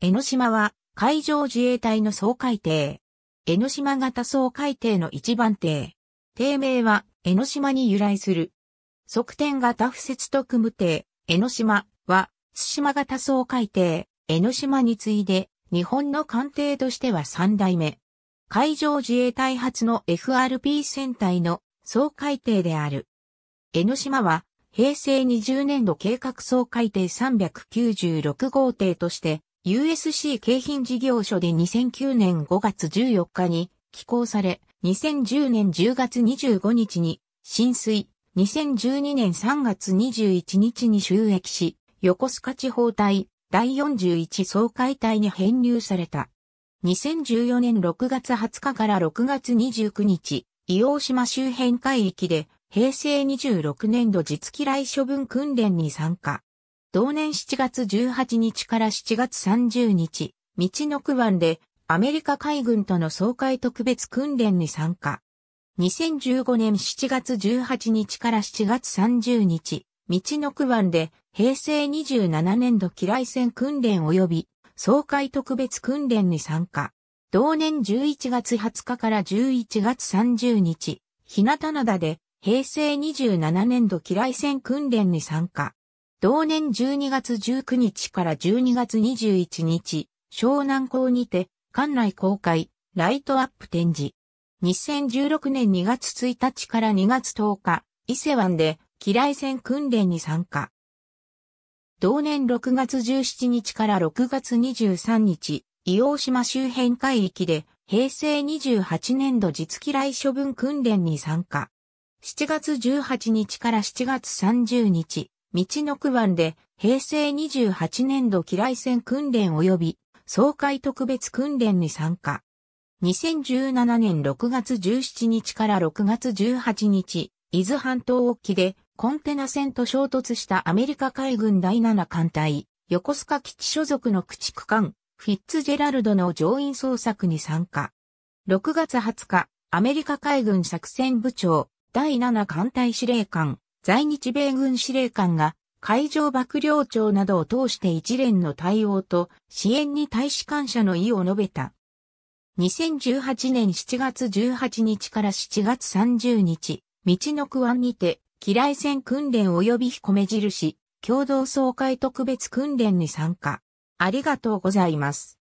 江ノ島は海上自衛隊の総海艇。江ノ島型総海艇の一番艇。艇名は江ノ島に由来する。側転型不設特務艇、江ノ島は津島型総海艇、江ノ島に次いで日本の艦艇としては三代目。海上自衛隊発の FRP 船隊の総海艇である。江ノ島は平成20年度計画総海艇396号艇として USC 景品事業所で2009年5月14日に寄港され、2010年10月25日に浸水、2012年3月21日に収益し、横須賀地方隊第41総会隊に編入された。2014年6月20日から6月29日、伊黄島周辺海域で平成26年度実機来処分訓練に参加。同年7月18日から7月30日、道の区湾でアメリカ海軍との総会特別訓練に参加。2015年7月18日から7月30日、道の区湾で平成27年度機雷戦訓練及び総会特別訓練に参加。同年11月20日から11月30日、日向灘で平成27年度機雷戦訓練に参加。同年12月19日から12月21日、湘南港にて、館内公開、ライトアップ展示。2016年2月1日から2月10日、伊勢湾で、機雷戦訓練に参加。同年6月17日から6月23日、伊黄島周辺海域で、平成28年度実機雷処分訓練に参加。7月18日から7月30日、道の区湾で平成28年度機雷戦訓練及び総会特別訓練に参加。2017年6月17日から6月18日、伊豆半島沖でコンテナ船と衝突したアメリカ海軍第7艦隊、横須賀基地所属の駆逐艦、フィッツジェラルドの乗員捜索に参加。6月20日、アメリカ海軍作戦部長、第7艦隊司令官、在日米軍司令官が海上幕僚長などを通して一連の対応と支援に大使感謝の意を述べた。2018年7月18日から7月30日、道の区湾にて、機雷戦訓練及び彦目印、共同総会特別訓練に参加。ありがとうございます。